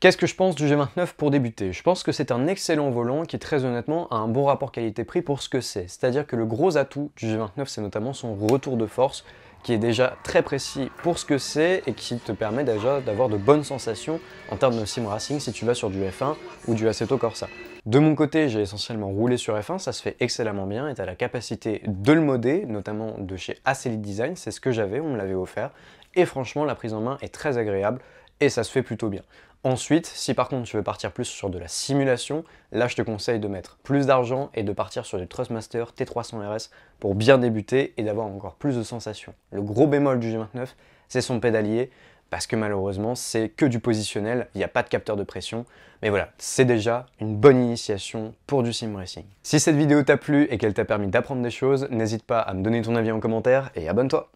Qu'est-ce que je pense du G29 pour débuter Je pense que c'est un excellent volant qui très honnêtement a un bon rapport qualité-prix pour ce que c'est. C'est-à-dire que le gros atout du G29 c'est notamment son retour de force qui est déjà très précis pour ce que c'est et qui te permet déjà d'avoir de bonnes sensations en termes de sim racing si tu vas sur du F1 ou du Assetto Corsa. De mon côté, j'ai essentiellement roulé sur F1, ça se fait excellemment bien et tu as la capacité de le modder, notamment de chez Assetto Design, c'est ce que j'avais, on me l'avait offert, et franchement la prise en main est très agréable, et ça se fait plutôt bien. Ensuite, si par contre tu veux partir plus sur de la simulation, là je te conseille de mettre plus d'argent et de partir sur du Trustmaster T300RS pour bien débuter et d'avoir encore plus de sensations. Le gros bémol du G29, c'est son pédalier, parce que malheureusement c'est que du positionnel, il n'y a pas de capteur de pression, mais voilà, c'est déjà une bonne initiation pour du sim racing. Si cette vidéo t'a plu et qu'elle t'a permis d'apprendre des choses, n'hésite pas à me donner ton avis en commentaire et abonne-toi